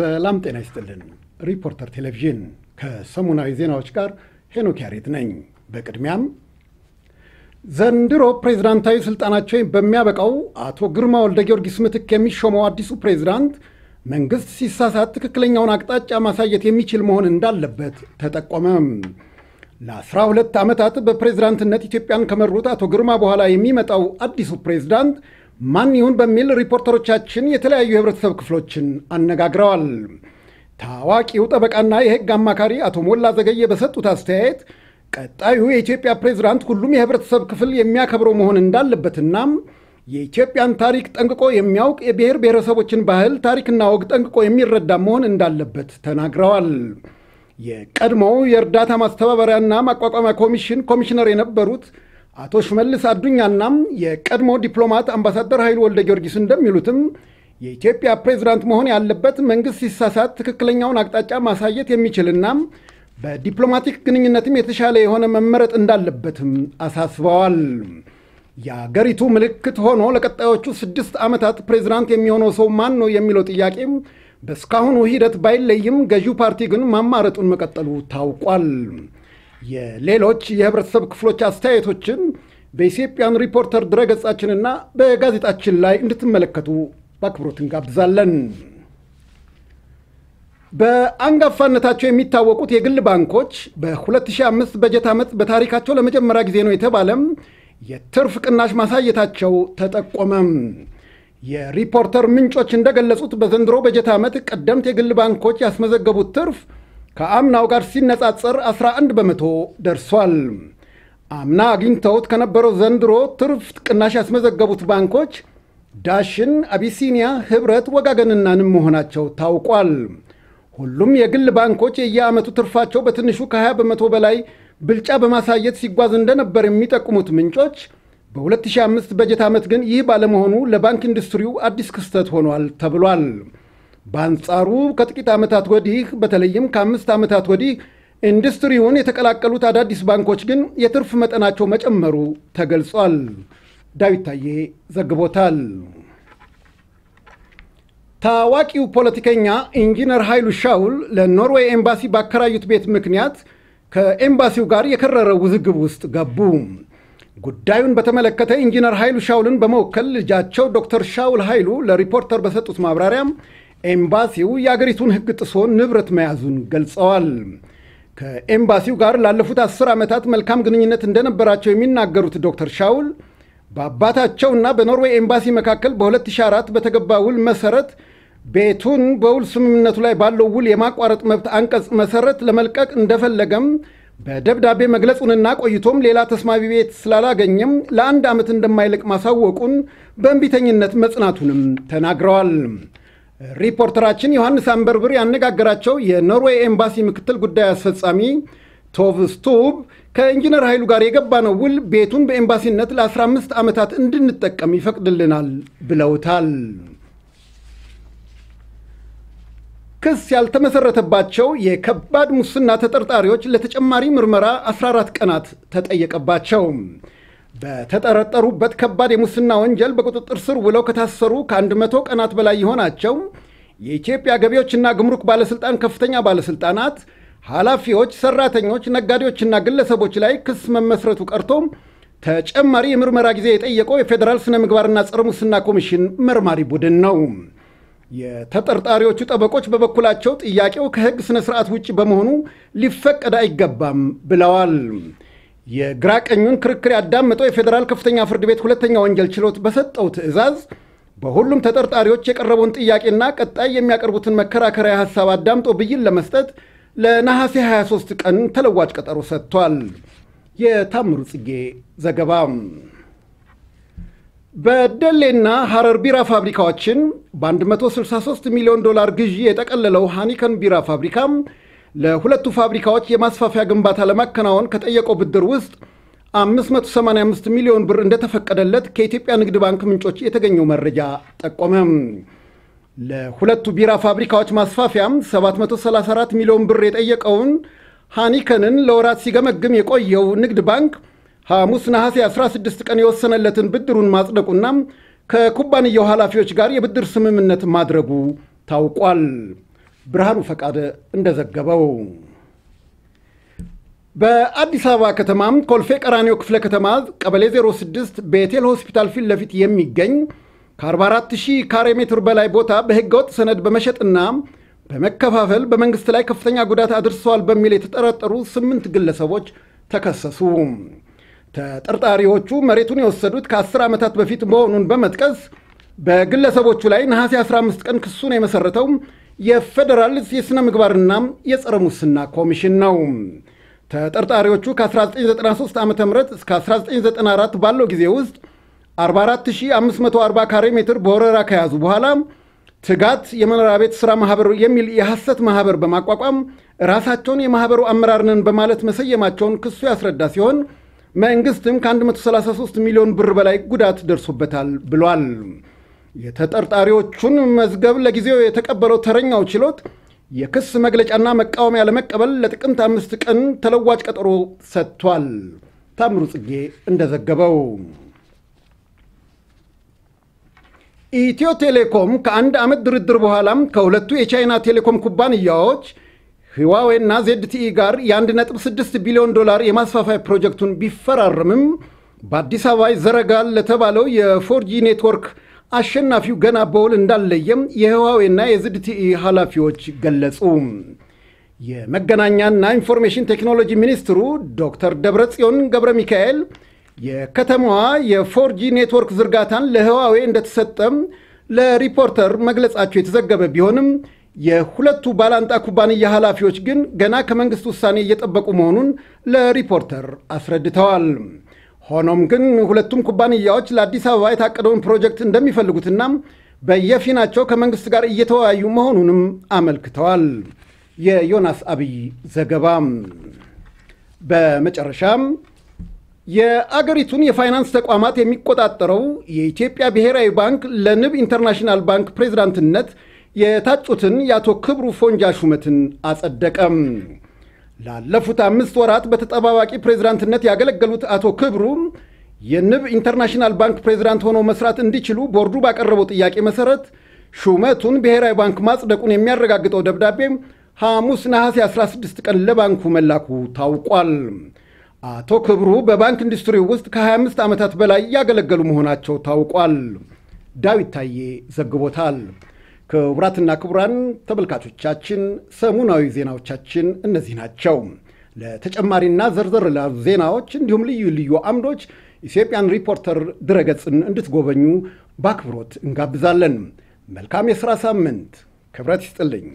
ሰላም ጤና ይስጥልን። ሪፖርተር ቴሌቪዥን ከሰሞናዊ ዜናዎች ጋር ሄኖክ ያሬድ ነኝ። በቅድሚያም ዘንድሮ ፕሬዝዳንታዊ ስልጣናቸው በሚያበቃው አቶ ግርማ ወልደ ጊዮርጊስ ምትክ የሚሾመው አዲሱ ፕሬዝዳንት መንግስት ሲሳሳት ትክክለኛውን አቅጣጫ ማሳየት የሚችል መሆን እንዳለበት ተጠቆመም። ለአስራ ሁለት ዓመታት በፕሬዝዳንትነት ኢትዮጵያን ከመሩት አቶ ግርማ በኋላ የሚመጣው አዲሱ ፕሬዝዳንት ማን ይሁን በሚል ሪፖርተሮቻችን የተለያዩ የህብረተሰብ ክፍሎችን አነጋግረዋል። ታዋቂው ጠበቃና የህግ አማካሪ አቶ ሞላ ዘገየ በሰጡት አስተያየት ቀጣዩ የኢትዮጵያ ፕሬዝዳንት ሁሉም የህብረተሰብ ክፍል የሚያከብረው መሆን እንዳለበትና የኢትዮጵያን ታሪክ ጠንቅቆ የሚያውቅ የብሔር ብሔረሰቦችን ባህል፣ ታሪክና ወግ ጠንቅቆ የሚረዳ መሆን እንዳለበት ተናግረዋል። የቀድሞው የእርዳታ ማስተባበሪያና ማቋቋሚያ ኮሚሽን ኮሚሽነር የነበሩት አቶ ሽመልስ አዱኛናም የቀድሞ ዲፕሎማት አምባሳደር ኃይሉ ወልደ ጊዮርጊስ እንደሚሉትም የኢትዮጵያ ፕሬዝዳንት መሆን ያለበት መንግስት ሲሳሳት ትክክለኛውን አቅጣጫ ማሳየት የሚችልና በዲፕሎማቲክ ግንኙነትም የተሻለ የሆነ መመረጥ እንዳለበትም አሳስበዋል። የአገሪቱ ምልክት ሆኖ ለቀጣዮቹ ስድስት ዓመታት ፕሬዝዳንት የሚሆነው ሰው ማን ነው የሚለው ጥያቄም በእስካሁኑ ሂደት ባይለይም ገዢው ፓርቲ ግን ማማረጡን መቀጠሉ ታውቋል። የሌሎች የህብረተሰብ ክፍሎች አስተያየቶችን በኢትዮጵያን ሪፖርተር ድረገጻችንና በጋዜጣችን ላይ እንድትመለከቱ በአክብሮት እንጋብዛለን። በአንጋፋነታቸው የሚታወቁት የግል ባንኮች በ2005 በጀት ዓመት በታሪካቸው ለመጀመሪያ ጊዜ ነው የተባለም የትርፍ ቅናሽ ማሳየታቸው ተጠቆመም። የሪፖርተር ምንጮች እንደገለጹት በዘንድሮ በጀት ዓመት ቀደምት የግል ባንኮች ያስመዘገቡት ትርፍ ከአምናው ጋር ሲነጻጸር 11 በመቶ ደርሷል። አምና አግኝተውት ከነበረው ዘንድሮ ትርፍ ቅናሽ ያስመዘገቡት ባንኮች ዳሽን፣ አቢሲኒያ፣ ህብረት፣ ወጋገንናንም መሆናቸው ታውቋል። ሁሉም የግል ባንኮች የየዓመቱ ትርፋቸው በትንሹ ከ20 በመቶ በላይ ብልጫ በማሳየት ሲጓዝ እንደነበር የሚጠቁሙት ምንጮች በ2005 በጀት ዓመት ግን ይህ ባለመሆኑ ለባንክ ኢንዱስትሪው አዲስ ክስተት ሆኗል ተብሏል። በአንጻሩ ከጥቂት ዓመታት ወዲህ በተለይም ከአምስት ዓመታት ወዲህ ኢንዱስትሪውን የተቀላቀሉት አዳዲስ ባንኮች ግን የትርፍ መጠናቸው መጨመሩ ተገልጿል። ዳዊት ታዬ ዘግቦታል። ታዋቂው ፖለቲከኛ ኢንጂነር ኃይሉ ሻውል ለኖርዌይ ኤምባሲ ባከራዩት ቤት ምክንያት ከኤምባሲው ጋር የከረረ ውዝግብ ውስጥ ገቡ። ጉዳዩን በተመለከተ ኢንጂነር ኃይሉ ሻውልን በመወከል ልጃቸው ዶክተር ሻውል ኃይሉ ለሪፖርተር በሰጡት ማብራሪያም ኤምባሲው የአገሪቱን ሕግ ጥሶ ንብረት መያዙን ገልጸዋል። ከኤምባሲው ጋር ላለፉት አስር ዓመታት መልካም ግንኙነት እንደነበራቸው የሚናገሩት ዶክተር ሻውል በአባታቸውና በኖርዌይ ኤምባሲ መካከል በ2004 በተገባ ውል መሰረት ቤቱን በውል ስምምነቱ ላይ ባለው ውል የማቋረጥ መብት አንቀጽ መሰረት ለመልቀቅ እንደፈለገም በደብዳቤ መግለጹንና ቆይቶም ሌላ ተስማሚ ቤት ስላላገኘም ለአንድ ዓመት እንደማይለቅ ማሳወቁን በእንቢተኝነት መጽናቱንም ተናግረዋል። ሪፖርተራችን ዮሐንስ አንበርብር ያነጋገራቸው የኖርዌይ ኤምባሲ ምክትል ጉዳይ አስፈጻሚ ቶቭ ስቱብ ከኢንጂነር ኃይሉ ጋር የገባነው ውል ቤቱን በኤምባሲነት ለ15 ዓመታት እንድንጠቀም ይፈቅድልናል ብለውታል። ክስ ያልተመሰረተባቸው የከባድ ሙስና ተጠርጣሪዎች ለተጨማሪ ምርመራ 14 ቀናት ተጠየቀባቸው። በተጠረጠሩበት ከባድ የሙስና ወንጀል በቁጥጥር ስር ውለው ከታሰሩ ከ100 ቀናት በላይ የሆናቸው የኢትዮጵያ ገቢዎችና ግምሩክ ባለሥልጣን ከፍተኛ ባለሥልጣናት፣ ኃላፊዎች፣ ሠራተኞች፣ ነጋዴዎችና ግለሰቦች ላይ ክስ መመስረቱ ቀርቶ ተጨማሪ የምርመራ ጊዜ የጠየቀው የፌዴራል ሥነ ምግባርና ጸረ ሙስና ኮሚሽን መርማሪ ቡድን ነው። የተጠርጣሪዎቹ ጠበቆች በበኩላቸው ጥያቄው ከሕግ ሥነ ሥርዓት ውጭ በመሆኑ ሊፈቀድ አይገባም ብለዋል። የግራ ቀኙን ክርክር ያዳመጠው የፌዴራል ከፍተኛ ፍርድ ቤት ሁለተኛ ወንጀል ችሎት በሰጠው ትዕዛዝ በሁሉም ተጠርጣሪዎች የቀረበውን ጥያቄና ቀጣይ የሚያቀርቡትን መከራከሪያ ሀሳብ አዳምጦ ብይን ለመስጠት ለነሐሴ 23 ቀን ተለዋጭ ቀጠሮ ሰጥቷል። የታምሩ ጽጌ ዘገባ። በደሌና ሐረር ቢራ ፋብሪካዎችን በ163 ሚሊዮን ዶላር ግዢ የጠቀለለው ሃኒከን ቢራ ፋብሪካም ለሁለቱ ፋብሪካዎች የማስፋፊያ ግንባታ ለማከናወን ከጠየቀው ብድር ውስጥ 585 ሚሊዮን ብር እንደተፈቀደለት ከኢትዮጵያ ንግድ ባንክ ምንጮች የተገኘው መረጃ ጠቆመም። ለሁለቱ ቢራ ፋብሪካዎች ማስፋፊያም 734 ሚሊዮን ብር የጠየቀውን ሃኒከንን ለወራት ሲገመግም የቆየው ንግድ ባንክ ሐሙስ ነሐሴ 16 ቀን የወሰነለትን ብድሩን ማጽደቁና ከኩባንያው ኃላፊዎች ጋር የብድር ስምምነት ማድረጉ ታውቋል። ብርሃኑ ፈቃደ እንደዘገበው በአዲስ አበባ ከተማም ኮልፌ ቀራኒዮ ክፍለ ከተማ ቀበሌ 06 ቤቴል ሆስፒታል ፊት ለፊት የሚገኝ ከ44000 ካሬ ሜትር በላይ ቦታ በህገወጥ ሰነድ በመሸጥና በመከፋፈል በመንግስት ላይ ከፍተኛ ጉዳት አድርሰዋል በሚል የተጠረጠሩ ስምንት ግለሰቦች ተከሰሱ። ተጠርጣሪዎቹ መሬቱን የወሰዱት ከ10 ዓመታት በፊት መሆኑን በመጥቀስ በግለሰቦቹ ላይ ነሐሴ 15 ቀን ክሱን የመሰረተው የፌዴራል የሥነ ምግባርና የጸረ ሙስና ኮሚሽን ነው። ተጠርጣሪዎቹ ከ1993 ዓ ም እስከ 1994 ባለው ጊዜ ውስጥ 44540 ካሬ ሜትር በወረራ ከያዙ በኋላ ትጋት የመኖሪያ ቤት ሥራ ማህበር የሚል የሐሰት ማህበር በማቋቋም ራሳቸውን የማህበሩ አመራርንን በማለት መሰየማቸውን ክሱ ያስረዳ ሲሆን መንግስትም ከ133 ሚሊዮን ብር በላይ ጉዳት ደርሶበታል ብሏል። የተጠርጣሪዎቹን መዝገብ ለጊዜው የተቀበለው ተረኛው ችሎት የክስ መግለጫና መቃወሚያ ለመቀበል ለጥቅምት አምስት ቀን ተለዋጭ ቀጠሮ ሰጥቷል። ታምሩ ጽጌ እንደዘገበው ኢትዮ ቴሌኮም ከአንድ ዓመት ድርድር በኋላም ከሁለቱ የቻይና ቴሌኮም ኩባንያዎች ህዋዌና ዜድቲኢ ጋር የ1.6 ቢሊዮን ዶላር የማስፋፋያ ፕሮጀክቱን ቢፈራረምም በአዲስ አበባ ይዘረጋል ለተባለው የፎርጂ ኔትወርክ አሸናፊው ገና በውል እንዳለየም የህዋዌና የዝድቲኢ ኃላፊዎች ገለጹ። የመገናኛና ኢንፎርሜሽን ቴክኖሎጂ ሚኒስትሩ ዶክተር ደብረጽዮን ገብረ ሚካኤል የከተማዋ የፎርጂ ኔትወርክ ዝርጋታን ለህዋዌ እንደተሰጠም ለሪፖርተር መግለጻቸው የተዘገበ ቢሆንም የሁለቱ ባላንጣ ኩባንያ ኃላፊዎች ግን ገና ከመንግሥት ውሳኔ እየጠበቁ መሆኑን ለሪፖርተር አስረድተዋል። ሆኖም ግን ሁለቱም ኩባንያዎች ለአዲስ አበባ የታቀደውን ፕሮጀክት እንደሚፈልጉትና በየፊናቸው ከመንግስት ጋር እየተወያዩ መሆኑንም አመልክተዋል። የዮናስ አብይ ዘገባ። በመጨረሻም የአገሪቱን የፋይናንስ ተቋማት የሚቆጣጠረው የኢትዮጵያ ብሔራዊ ባንክ ለንብ ኢንተርናሽናል ባንክ ፕሬዝዳንትነት የታጩትን የአቶ ክብሩ ፎንጃ ሹመትን አጸደቀም። ላለፉት አምስት ወራት በተጠባባቂ ፕሬዝዳንትነት ያገለገሉት አቶ ክብሩ የንብ ኢንተርናሽናል ባንክ ፕሬዝዳንት ሆነው መስራት እንዲችሉ ቦርዱ ባቀረበው ጥያቄ መሰረት ሹመቱን ብሔራዊ ባንክ ማጽደቁን የሚያረጋግጠው ደብዳቤ ሐሙስ ነሐሴ 16 ቀን ለባንኩ መላኩ ታውቋል። አቶ ክብሩ በባንክ ኢንዱስትሪ ውስጥ ከ25 ዓመታት በላይ ያገለገሉ መሆናቸው ታውቋል። ዳዊት ታዬ ዘግቦታል። ክቡራትና ክቡራን ተመልካቾቻችን ሰሙናዊ ዜናዎቻችን እነዚህ ናቸው። ለተጨማሪና ዘርዘር ላሉ ዜናዎች እንዲሁም ልዩ ልዩ አምዶች ኢትዮጵያን ሪፖርተር ድረገጽን እንድትጎበኙ በአክብሮት እንጋብዛለን። መልካም የሥራ ሳምንት። ክብረት ይስጥልኝ።